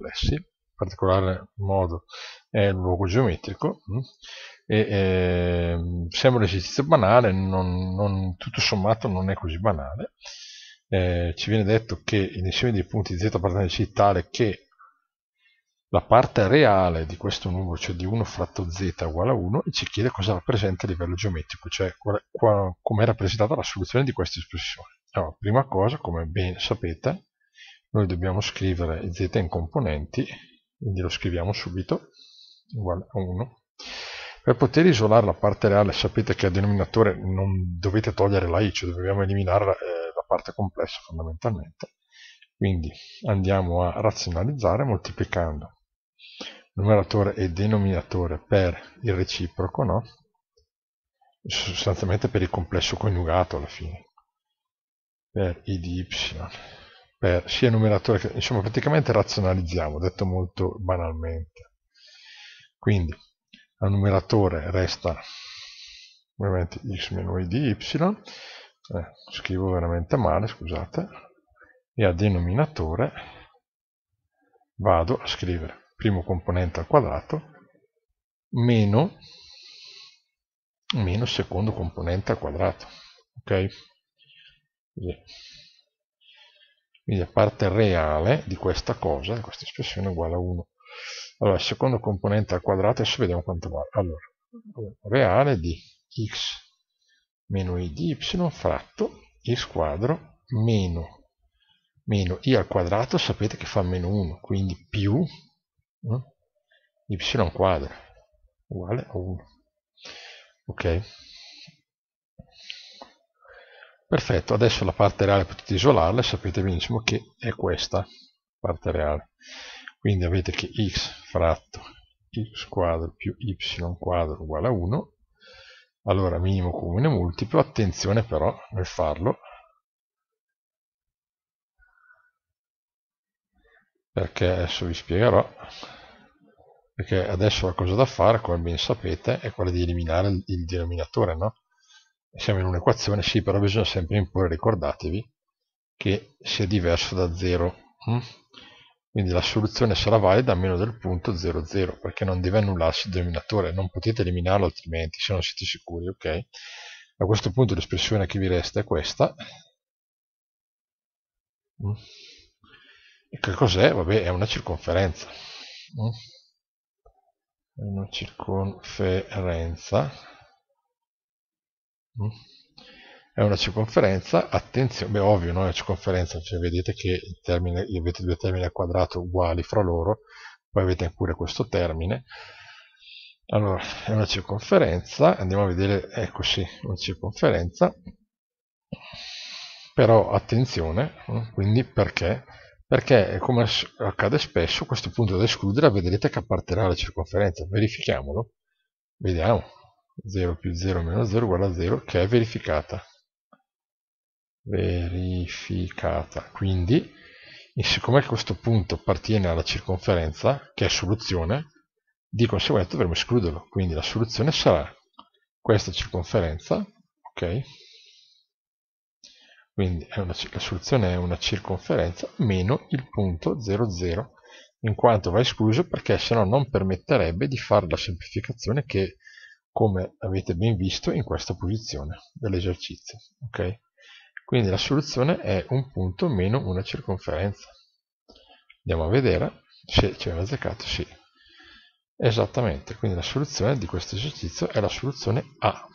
complessi, in particolar modo è il luogo geometrico, mm, e, eh, sembra un esercizio banale, non, non, tutto sommato non è così banale. Eh, ci viene detto che l'insieme dei punti z appartiene a c tale che la parte reale di questo numero, cioè di 1 fratto z uguale a 1, e ci chiede cosa rappresenta a livello geometrico, cioè come è rappresentata la soluzione di questa espressione. Allora, prima cosa, come ben sapete, noi dobbiamo scrivere z in componenti, quindi lo scriviamo subito, uguale a 1. Per poter isolare la parte reale, sapete che al denominatore non dovete togliere la i, cioè dobbiamo eliminare la, eh, la parte complessa fondamentalmente. Quindi andiamo a razionalizzare moltiplicando numeratore e denominatore per il reciproco, no? sostanzialmente per il complesso coniugato alla fine, per i di y per sia numeratore che... insomma praticamente razionalizziamo, detto molto banalmente. Quindi al numeratore resta ovviamente x meno i di y, eh, scrivo veramente male, scusate, e a denominatore vado a scrivere primo componente al quadrato meno, meno secondo componente al quadrato. Ok? Così. Quindi la parte reale di questa cosa, di questa espressione, è uguale a 1. Allora, il secondo componente al quadrato, adesso vediamo quanto vale. Allora, reale di x meno i di y fratto x quadro meno, meno i al quadrato, sapete che fa meno 1, quindi più eh, y quadro uguale a 1. Ok? Perfetto, adesso la parte reale potete isolarla e sapete benissimo che è questa parte reale. Quindi avete che x fratto x quadro più y quadro uguale a 1. Allora minimo comune multiplo, attenzione però nel farlo, perché adesso vi spiegherò perché adesso la cosa da fare come ben sapete è quella di eliminare il denominatore no? siamo in un'equazione, sì, però bisogna sempre imporre, ricordatevi, che sia diverso da 0. Mm? Quindi la soluzione sarà valida a meno del punto 00, perché non deve annullarsi il denominatore, non potete eliminarlo altrimenti, se non siete sicuri, ok? A questo punto l'espressione che vi resta è questa. Mm? E che cos'è? Vabbè, è una circonferenza. Mm? Una circonferenza Mm. È una circonferenza, attenzione, beh ovvio, non è una circonferenza, cioè vedete che termine, avete due termini al quadrato uguali fra loro, poi avete pure questo termine. Allora, è una circonferenza, andiamo a vedere, ecco sì, una circonferenza, però attenzione, mm, quindi perché? Perché eh, come accade spesso, questo punto da escludere vedrete che apparterà alla circonferenza, verifichiamolo, vediamo, 0 più 0 meno 0 uguale a 0 che è verificata verificata quindi siccome questo punto appartiene alla circonferenza che è soluzione di conseguenza dovremo escluderlo quindi la soluzione sarà questa circonferenza ok quindi una, la soluzione è una circonferenza meno il punto 0 0 in quanto va escluso perché se no non permetterebbe di fare la semplificazione che come avete ben visto in questa posizione dell'esercizio. Okay? Quindi la soluzione è un punto meno una circonferenza. Andiamo a vedere se ci aveva azzeccato, sì. Esattamente, quindi la soluzione di questo esercizio è la soluzione A.